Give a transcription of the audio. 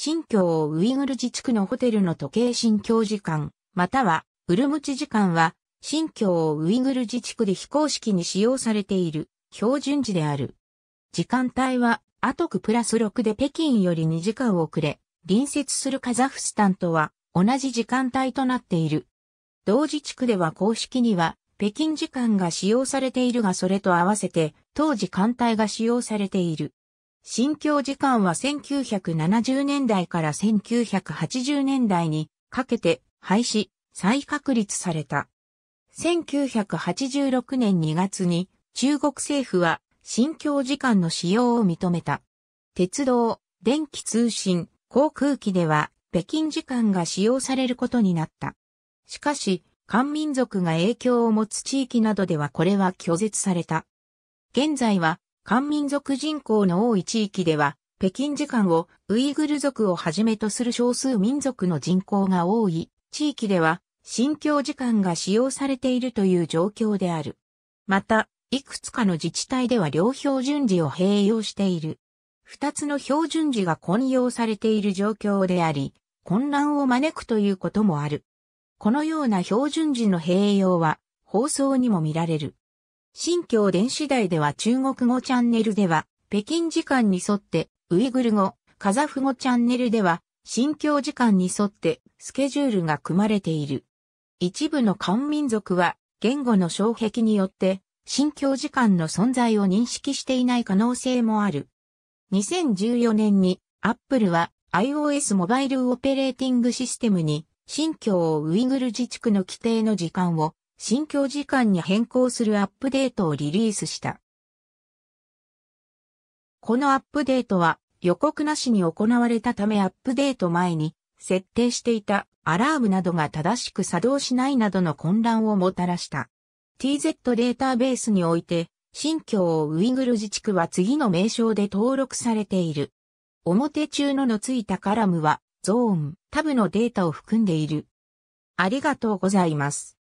新疆ウイグル自治区のホテルの時計新疆時間、またはウルムチ時間は、新疆ウイグル自治区で非公式に使用されている標準時である。時間帯は、アトクプラス6で北京より2時間遅れ、隣接するカザフスタンとは同じ時間帯となっている。同時地区では公式には、北京時間が使用されているがそれと合わせて、当時艦帯が使用されている。新境時間は1970年代から1980年代にかけて廃止、再確立された。1986年2月に中国政府は新境時間の使用を認めた。鉄道、電気通信、航空機では北京時間が使用されることになった。しかし、漢民族が影響を持つ地域などではこれは拒絶された。現在は漢民族人口の多い地域では、北京時間をウイグル族をはじめとする少数民族の人口が多い地域では、新疆時間が使用されているという状況である。また、いくつかの自治体では両標準時を併用している。二つの標準時が混用されている状況であり、混乱を招くということもある。このような標準時の併用は、放送にも見られる。新疆電子台では中国語チャンネルでは、北京時間に沿ってウイグル語、カザフ語チャンネルでは、新疆時間に沿ってスケジュールが組まれている。一部の漢民族は言語の障壁によって新疆時間の存在を認識していない可能性もある。2014年にアップルは iOS モバイルオペレーティングシステムに新疆ウイグル自治区の規定の時間を新境時間に変更するアップデートをリリースした。このアップデートは予告なしに行われたためアップデート前に設定していたアラームなどが正しく作動しないなどの混乱をもたらした。TZ データベースにおいて、新をウイグル自治区は次の名称で登録されている。表中ののついたカラムは、ゾーン、タブのデータを含んでいる。ありがとうございます。